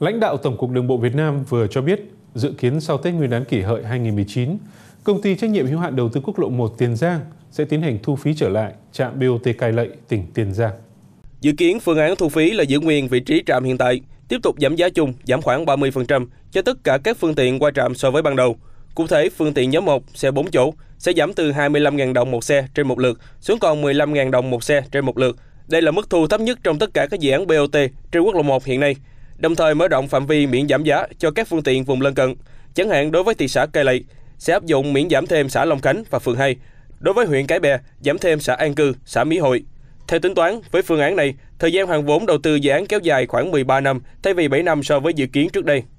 Lãnh đạo Tổng cục Đường bộ Việt Nam vừa cho biết, dự kiến sau Tết Nguyên đán kỷ hợi 2019, công ty trách nhiệm hữu hạn đầu tư quốc lộ 1 Tiền Giang sẽ tiến hành thu phí trở lại trạm BOT Cai Lậy, tỉnh Tiền Giang. Dự kiến phương án thu phí là giữ nguyên vị trí trạm hiện tại, tiếp tục giảm giá chung, giảm khoảng 30% cho tất cả các phương tiện qua trạm so với ban đầu. Cụ thể, phương tiện nhóm 1, xe 4 chỗ sẽ giảm từ 25.000 đồng một xe trên một lượt xuống còn 15.000 đồng một xe trên một lượt. Đây là mức thu thấp nhất trong tất cả các dự án BOT trên quốc lộ 1 hiện nay đồng thời mở rộng phạm vi miễn giảm giá cho các phương tiện vùng lân cận. Chẳng hạn đối với thị xã Cai Lậy, sẽ áp dụng miễn giảm thêm xã Long Khánh và phường 2. Đối với huyện Cái Bè, giảm thêm xã An Cư, xã Mỹ Hội. Theo tính toán, với phương án này, thời gian hoàn vốn đầu tư dự án kéo dài khoảng 13 năm thay vì 7 năm so với dự kiến trước đây.